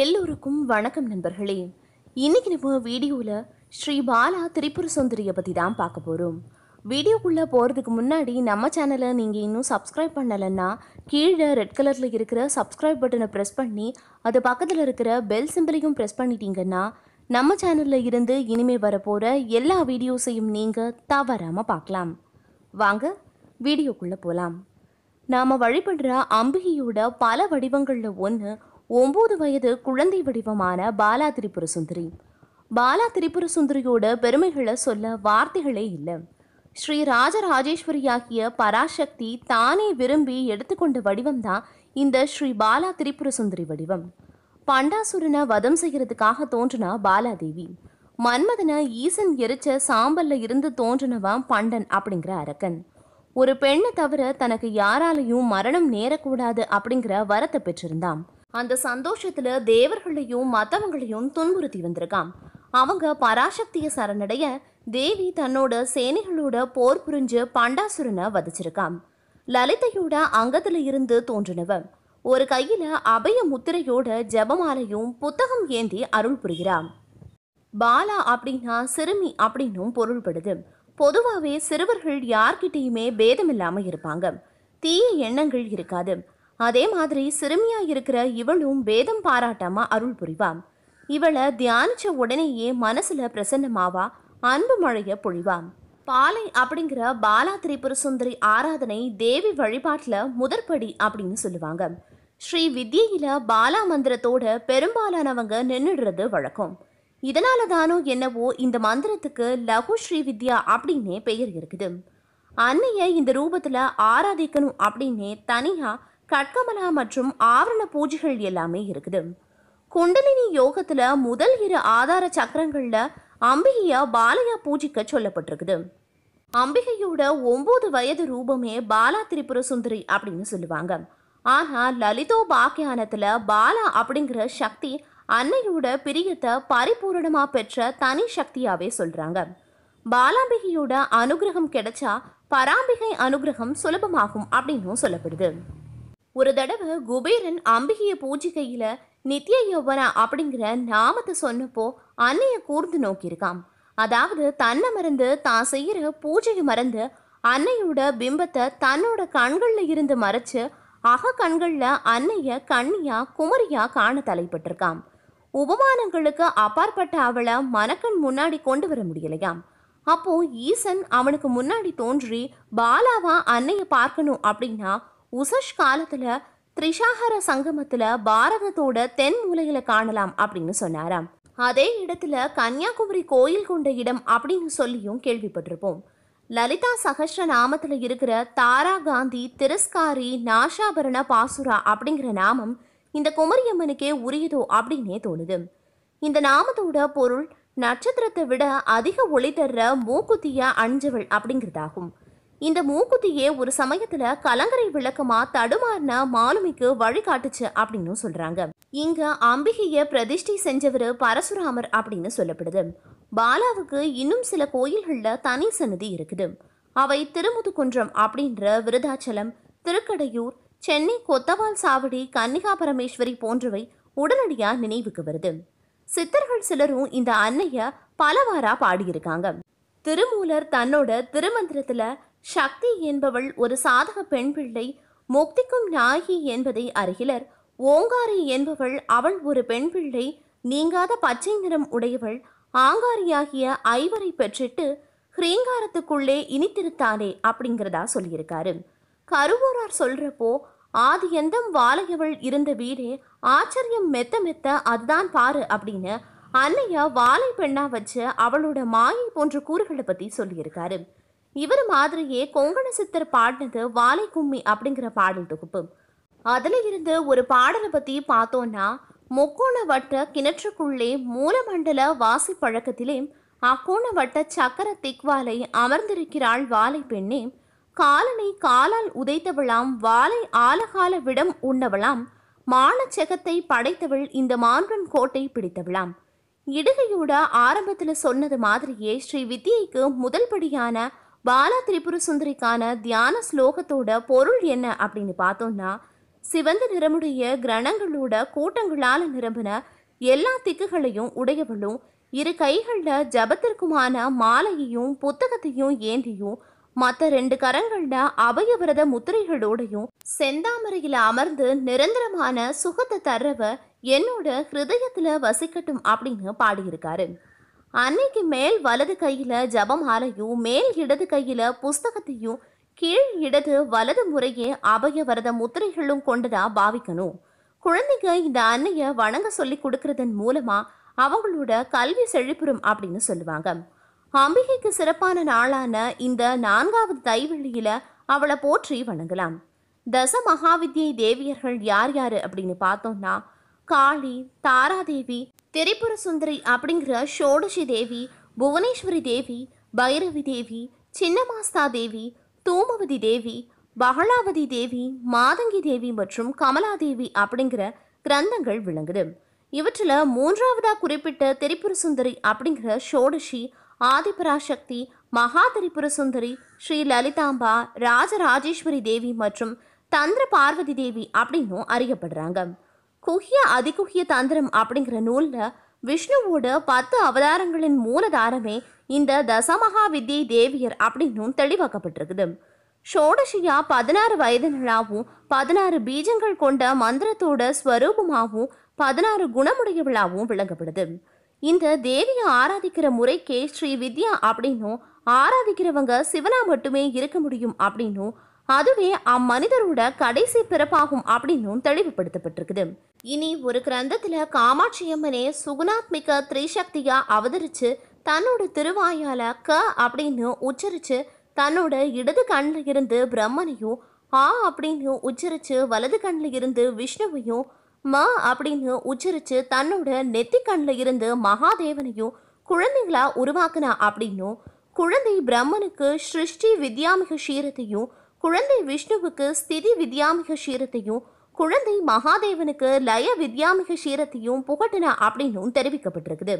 எல்லோருக்கும் வணக்கம் நண்பர்களே இன்னைக்கு நம்ம வீடியோவில் ஸ்ரீ பாலா திரிபுர சுந்தரியை பற்றி தான் பார்க்க போகிறோம் வீடியோக்குள்ளே போகிறதுக்கு முன்னாடி நம்ம சேனலை நீங்கள் இன்னும் சப்ஸ்கிரைப் பண்ணலைன்னா கீழே ரெட் கலரில் இருக்கிற சப்ஸ்கிரைப் பட்டனை ப்ரெஸ் பண்ணி அது பக்கத்தில் இருக்கிற பெல் சிம்பிளையும் ப்ரெஸ் பண்ணிட்டீங்கன்னா நம்ம சேனலில் இருந்து இனிமே வரப்போகிற எல்லா வீடியோஸையும் நீங்கள் தவறாமல் பார்க்கலாம் வாங்க வீடியோக்குள்ளே போகலாம் நாம் வழிபடுற அம்பிகையோட பல வடிவங்களில் ஒன்று ஒம்பது வயது குழந்தை வடிவமான பாலா திரிபுர சுந்தரி பாலா திரிபுர சுந்தரியோட பெருமைகளை சொல்ல வார்த்தைகளே இல்லை ஸ்ரீ ராஜராஜேஸ்வரியாகிய பராசக்தி தானே விரும்பி எடுத்துக்கொண்ட வடிவம்தான் இந்த ஸ்ரீ பாலா திரிபுர சுந்தரி வடிவம் பண்டாசுரனை வதம் செய்கிறதுக்காக தோன்றினா பாலாதேவி மன்மதனை ஈசன் எரிச்ச சாம்பல்ல இருந்து தோன்றினவன் பண்டன் அப்படிங்கிற அரக்கன் ஒரு பெண்ணை தவிர தனக்கு யாராலையும் மரணம் நேரக்கூடாது அப்படிங்கிற வரத்தை பெற்றிருந்தான் அந்த சந்தோஷத்துல தேவர்களையும் மற்றவங்களையும் துன்புறுத்தி வந்திருக்கான் அவங்க பராசக்தியை சரணடைய தேவி தன்னோட சேனைகளோட போர் புரிஞ்சு பண்டாசுரனை வதச்சிருக்கான் லலிதையோட அங்கத்துல இருந்து தோன்றினவ ஒரு கையில அபய முத்திரையோட ஜபமாலையும் புத்தகம் ஏந்தி அருள் புரிகிறான் பாலா அப்படின்னா சிறுமி அப்படின்னும் பொருள்படுது பொதுவாகவே சிறுவர்கள் பேதம் பேதமில்லாமல் இருப்பாங்க தீய எண்ணங்கள் இருக்காது அதே மாதிரி சிறுமியா இருக்கிற இவளும் வேதம் பாராட்டாம அருள் புரிவா இவளை தியானிச்ச உடனேயே மனசுல பிரசன்னமாவா அன்பு மழைய பொழிவாம் பாலை அப்படிங்கிற பாலா திரிபுர சுந்தரி ஆராதனை தேவி வழிபாட்டில் முதற்படி அப்படின்னு சொல்லுவாங்க ஸ்ரீ வித்யில பாலா மந்திரத்தோட பெரும்பாலானவங்க நின்றுடுறது வழக்கம் இதனால தானோ என்னவோ இந்த மந்திரத்துக்கு லகு ஸ்ரீ வித்யா அப்படின்னே பெயர் இருக்குது அன்னையை இந்த ரூபத்தில் ஆராதிக்கணும் அப்படின்னே தனியாக கட்கமலா மற்றும் ஆவரண பூஜைகள் எல்லாமே இருக்குது குண்டலினி யோகத்தில் முதல் இரு ஆதார சக்கரங்களில் அம்பிகையா பாலையா பூஜிக்க சொல்லப்பட்டிருக்குது அம்பிகையோட ஒம்பது வயது ரூபமே பாலா திரிபுர சுந்தரி அப்படின்னு சொல்லுவாங்க ஆனால் லலிதோ பாக்கியானத்தில் பாலா அப்படிங்கிற சக்தி அன்னையோட பிரியத்தை பரிபூரணமாக பெற்ற தனி சக்தியாகவே சொல்கிறாங்க பாலாம்பிகையோட அனுகிரகம் கிடைச்சா பராம்பிகை அனுகிரகம் சுலபமாகும் அப்படின்னும் சொல்லப்படுது ஒரு தடவை குபேரன் அம்பிகையை பூஜிக்கையில் நித்திய யோவன அப்படிங்கிற நாமத்தை சொன்னப்போ அன்னையை கூர்ந்து நோக்கியிருக்கான் அதாவது தன்னை மறந்து தான் செய்கிற பூஜையை மறந்து அன்னையோட பிம்பத்தை தன்னோட கண்களில் இருந்து மறைச்சு அக கண்களில் அன்னைய கண்ணியா குமரியா காண தலைப்பட்டிருக்கான் உபமானங்களுக்கு அப்பாற்பட்ட அவளை மனக்கண் முன்னாடி கொண்டு வர முடியலையாம் அப்போ ஈசன் அவனுக்கு முன்னாடி தோன்றி பாலாவா அன்னைய பார்க்கணும் அப்படின்னா உசஷ் காலத்தில் திரிஷாகர சங்கமத்தில் பாரதத்தோட தென் மூலையில் காணலாம் அப்படின்னு சொன்னாராம் அதே இடத்துல கன்னியாகுமரி கோயில் கொண்ட இடம் அப்படின்னு சொல்லியும் கேள்விப்பட்டிருப்போம் லலிதா சகஸ்ர நாமத்தில் இருக்கிற தாரா காந்தி திரஸ்காரி நாஷாபரண பாசுரா அப்படிங்கிற நாமம் இந்த குமரியம்மனுக்கே உரியதோ அப்படின்னே தோணுது இந்த நாமத்தோட பொருள் நட்சத்திரத்தை விட அதிக ஒளி தர்ற மூக்குத்தியா அணிஞ்சவள் அப்படிங்கிறதாகும் இந்த மூக்குத்தியே ஒரு சமயத்துல கலங்கரை விளக்கமா தடுமாறின மாலுமிக்கு வழிகாட்டுச்சு அப்படின்னு சொல்றாங்க இங்க அம்பிகைய பிரதிஷ்டை செஞ்சவர் பரசுராமர் அப்படின்னு சொல்லப்படுது பாலாவுக்கு இன்னும் சில கோயில்கள்ல தனி சன்னதி இருக்குது அவை திருமுதுகுன்றம் அப்படின்ற விருதாச்சலம் திருக்கடையூர் சென்னை கொத்தவால் சாவடி கன்னிகா பரமேஸ்வரி போன்றவை உடனடியா நினைவுக்கு வருது சித்தர்கள் சிலரும் இந்த அன்னைய பலவாரா பாடியிருக்காங்க திருமூலர் தன்னோட திருமந்திரத்துல சக்தி என்பவள் ஒரு சாதக பெண் பிள்ளை முக்திக்கும் நாயகி என்பதை அருகிலர் ஓங்காரி என்பவள் அவள் ஒரு பெண் பிள்ளை நீங்காத பச்சை நிறம் உடையவள் ஆங்காரியாகிய ஐவரை பெற்றிட்டு ஹ்ரீங்காரத்துக்குள்ளே இனித்திருத்தானே அப்படிங்கிறதா சொல்லியிருக்காரு கருவூரார் சொல்றப்போ ஆதி எந்தம் வாழையவள் இருந்த வீடே ஆச்சரியம் மெத்த மெத்த அதுதான் பாரு அப்படின்னு அன்னையா வாழை பெண்ணா வச்சு அவளோட மாயை போன்ற கூறுகளை பத்தி சொல்லியிருக்காரு இவர் மாதிரியே கொங்கண சித்தர் பாடினது வாலை கும்மி அப்படிங்கிற பாடல் தொகுப்பு அதில் இருந்து ஒரு பாடலை பற்றி பார்த்தோம்னா முக்கோண வட்ட கிணற்றுக்குள்ளே மூலமண்டல வாசி பழக்கத்திலே அக்கோண வட்ட சக்கர திக்வாலை அமர்ந்திருக்கிறாள் வாலை பெண்ணே காலனை காலால் உதைத்தவளாம் வாலை ஆலகால விடம் உண்ணவளாம் மானச்செகத்தை படைத்தவள் இந்த மான்றன் கோட்டை பிடித்தவளாம் இடுகையோட ஆரம்பத்தில் சொன்னது மாதிரியே ஸ்ரீ வித்யைக்கு முதல்படியான பாலா திரிபுர சுந்தரிக்கான தியான ஸ்லோகத்தோட பொருள் என்ன அப்படின்னு பார்த்தோம்னா சிவந்த நிறமுடைய கிரணங்களோட கூட்டங்களால் நிரம்பின எல்லா திக்குகளையும் உடையவளும் இரு கைகளில் ஜபத்திற்குமான மாலையையும் புத்தகத்தையும் ஏந்தியும் மற்ற ரெண்டு கரங்களில் அபயவிரத முத்திரைகளோடையும் செந்தாமரையில் அமர்ந்து நிரந்தரமான சுகத்தை தர்றவ என்னோட ஹிருதயத்தில் வசிக்கட்டும் அப்படின்னு பாடியிருக்காரு அன்னைக்கு மேல் வலது கையில ஜபம் ஆலையும் மேல் இடது கையில புஸ்தகத்தையும் கீழ் இடது வலது முறையே அபய வரத முத்திரைகளும் கொண்டதா பாவிக்கணும் குழந்தைங்க இந்த அன்னைய வணங்க சொல்லி கொடுக்கறதன் மூலமா அவங்களோட கல்வி செழிப்புறும் அப்படின்னு சொல்லுவாங்க அம்பிகைக்கு சிறப்பான நாளான இந்த நான்காவது தைவெளியில அவளை போற்றி வணங்கலாம் தச மகாவித்யை தேவியர்கள் யார் யாரு அப்படின்னு பார்த்தோம்னா காளி தாராதேவி திரிபுர சுந்தரி அப்படிங்கிற ஷோடசி தேவி புவனேஸ்வரி தேவி பைரவி தேவி சின்னமாஸ்தா தேவி தூமவதி தேவி பகலாவதி தேவி மாதங்கி தேவி மற்றும் கமலாதேவி அப்படிங்கிற கிரந்தங்கள் விளங்குது இவற்றில் மூன்றாவதாக குறிப்பிட்ட திரிபுர சுந்தரி அப்படிங்கிற ஷோடசி ஆதிபராசக்தி மகா திரிபுர சுந்தரி ஸ்ரீ லலிதாம்பா ராஜராஜேஸ்வரி தேவி மற்றும் தந்திர பார்வதி தேவி அப்படின்னும் அறியப்படுறாங்க குஹிய அதிகுஹிய தந்திரம் அப்படிங்கிற நூலில் விஷ்ணுவோட பத்து அவதாரங்களின் மூலதாரமே இந்த தசமகா வித்யை தேவியர் அப்படின்னு தெளிவாக்கப்பட்டிருக்குது ஷோடஷியா பதினாறு வயது நிலாவும் பதினாறு பீஜங்கள் கொண்ட மந்திரத்தோட ஸ்வரூபமாகவும் பதினாறு குணமுடையவளாகவும் விளங்கப்படுது இந்த தேவியை ஆராதிக்கிற முறைக்கே ஸ்ரீ வித்யா அப்படின்னும் ஆராதிக்கிறவங்க சிவனா மட்டுமே இருக்க முடியும் அப்படின்னும் அதுவே அம்மனிதரோட கடைசி பிறப்பாகும் அப்படின்னும் தெளிவுபடுத்தப்பட்டிருக்குது இனி ஒரு கிரந்தத்துல காமாட்சி அம்மனே சுகுணாத்மிக திரிசக்தியா அவதரிச்சு தன்னோட திருவாயால க அப்படின்னு உச்சரிச்சு தன்னோட இடது கண்ணில் இருந்து பிரம்மனையும் ஆ அப்படின்னு உச்சரிச்சு வலது கண்ணில் இருந்து விஷ்ணுவையும் ம அப்படின்னு உச்சரிச்சு தன்னோட நெத்தி கண்ணில் இருந்து மகாதேவனையும் குழந்தைங்களா உருவாக்குனா அப்படின்னும் குழந்தை பிரம்மனுக்கு சிருஷ்டி வித்யாமிக ஷீரத்தையும் குழந்தை விஷ்ணுவுக்கு ஸ்திதி வித்யாமிக சீரத்தையும் குழந்தை மகாதேவனுக்கு லய வித்யாமிக சீரத்தையும் புகட்டின அப்படின்னும் தெரிவிக்கப்பட்டிருக்குது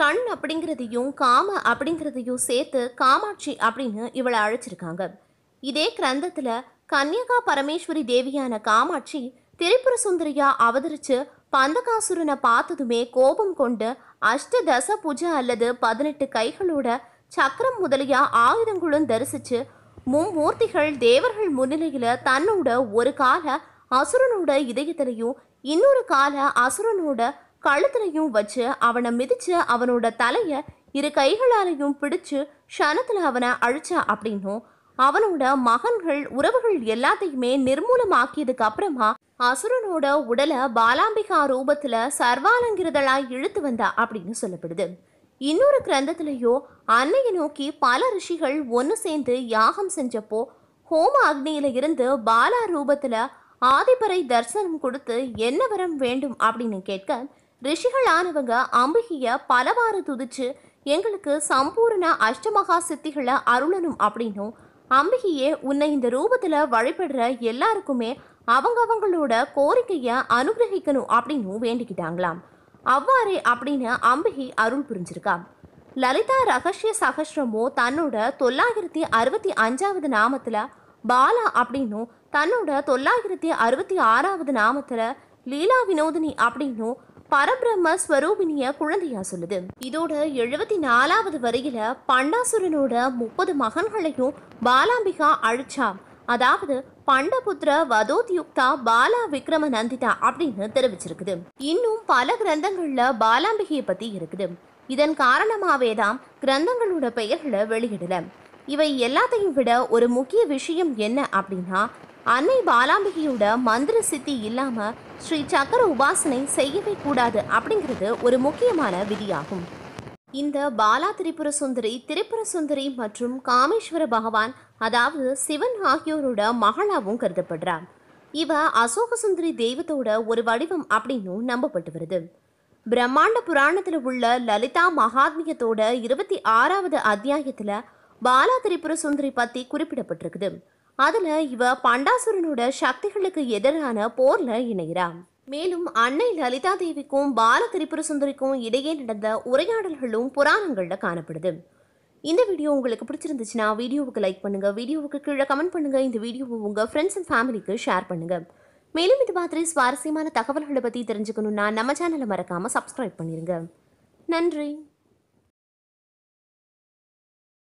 கண் அப்படிங்கிறதையும் காம அப்படிங்கிறதையும் சேர்த்து காமாட்சி அப்படின்னு இவளை அழைச்சிருக்காங்க இதே கிரந்தத்தில் கன்யகா பரமேஸ்வரி தேவியான காமாட்சி திரிபுர சுந்தரியா அவதரிச்சு பந்தகாசுரனை பார்த்ததுமே கோபம் கொண்டு அஷ்ட தச பூஜை அல்லது பதினெட்டு கைகளோட சக்கரம் முதலியா ஆயுதங்களும் தரிசிச்சு மும்மூர்த்திகள் தேவர்கள் முன்னிலையில தன்னோட ஒரு கால அசுரனோட இதயத்திலையும் இன்னொரு கால அசுரனோட கழுத்திலையும் வச்சு அவனை மிதிச்சு அவனோட தலைய இரு கைகளாலையும் பிடிச்சு க்ஷணத்துல அவனை அழிச்சா அப்படின்னும் அவனோட மகன்கள் உறவுகள் எல்லாத்தையுமே நிர்மூலமாக்கியதுக்கு அப்புறமா அசுரனோட உடலை பாலாம்பிகா ரூபத்துல சர்வாலங்கிருதலாய் இழுத்து வந்தா அப்படின்னு சொல்லப்படுது இன்னொரு கிரந்தத்திலேயோ அன்னையை நோக்கி பல ரிஷிகள் ஒன்று சேர்ந்து யாகம் செஞ்சப்போ ஹோம அக்னியில இருந்து பாலா ரூபத்துல ஆதிபரை தரிசனம் கொடுத்து என்ன வரம் வேண்டும் அப்படின்னு கேட்க ரிஷிகள் ஆனவங்க அம்பிகைய பலவாறு துதிச்சு எங்களுக்கு சம்பூர்ண அஷ்டமகா சித்திகளை அருளணும் அப்படின்னும் அம்பிகையே உன்னை இந்த ரூபத்துல வழிபடுற எல்லாருக்குமே அவங்க அவங்களோட கோரிக்கையை அனுகிரகிக்கணும் அப்படின்னு வேண்டிக்கிட்டாங்களாம் அவ்வாறு அப்படின்னு அம்பிகை அருள் புரிஞ்சிருக்கா லலிதா ரகசிய சகசிரமோ தன்னோட தொள்ளாயிரத்தி அறுபத்தி அஞ்சாவது நாமத்தில் பாலா அப்படின்னும் தன்னோட தொள்ளாயிரத்தி அறுபத்தி ஆறாவது நாமத்தில் லீலா வினோதினி அப்படின்னும் பரபிரம்ம ஸ்வரூபினிய குழந்தையா சொல்லுது இதோட எழுபத்தி நாலாவது வரையில பண்டாசுரனோட முப்பது மகன்களையும் பாலாம்பிகா அழிச்சா அதாவது பண்டபுத்திர வதோத்யுக்தா பாலா விக்ரம நந்திதா அப்படின்னு தெரிவிச்சிருக்குது இன்னும் பல கிரந்தங்கள்ல பாலாம்பிகையை பத்தி இருக்குது இதன் காரணமாவேதான் தான் கிரந்தங்களோட பெயர்களை வெளியிடல இவை எல்லாத்தையும் விட ஒரு முக்கிய விஷயம் என்ன அப்படின்னா அன்னை பாலாம்பிகையோட மந்திர சித்தி இல்லாம ஸ்ரீ சக்கர உபாசனை செய்யவே கூடாது அப்படிங்கிறது ஒரு முக்கியமான விதியாகும் இந்த பாலா திரிபுர சுந்தரி திரிபுர சுந்தரி மற்றும் காமேஸ்வர பகவான் அதாவது சிவன் ஆகியோரோட மகளாவும் கருதப்படுறார் இவ அசோக சுந்தரி தெய்வத்தோட ஒரு வடிவம் அப்படின்னும் நம்பப்பட்டு வருது பிரம்மாண்ட புராணத்தில் உள்ள லலிதா மகாத்மியத்தோட இருபத்தி ஆறாவது அத்தியாயத்தில் பாலா திரிபுர சுந்தரி பற்றி குறிப்பிடப்பட்டிருக்குது அதில் இவ பண்டாசுரனோட சக்திகளுக்கு எதிரான போரில் இணைகிறான் மேலும் அன்னை லலிதா தேவிக்கும் பால திரிபுர சுந்தரிக்கும் இடையே நடந்த உரையாடல்களும் புராணங்களில் காணப்படுது இந்த வீடியோ உங்களுக்கு பிடிச்சிருந்துச்சுன்னா வீடியோவுக்கு லைக் பண்ணுங்கள் வீடியோவுக்கு கீழே கமெண்ட் பண்ணுங்கள் இந்த வீடியோவை உங்கள் ஃப்ரெண்ட்ஸ் அண்ட் ஃபேமிலிக்கு ஷேர் பண்ணுங்கள் மேலும் இது மாதிரி சுவாரஸ்யமான தகவல்களை பற்றி தெரிஞ்சுக்கணும்னா நம்ம சேனலை மறக்காமல் சப்ஸ்கிரைப் பண்ணிடுங்க நன்றி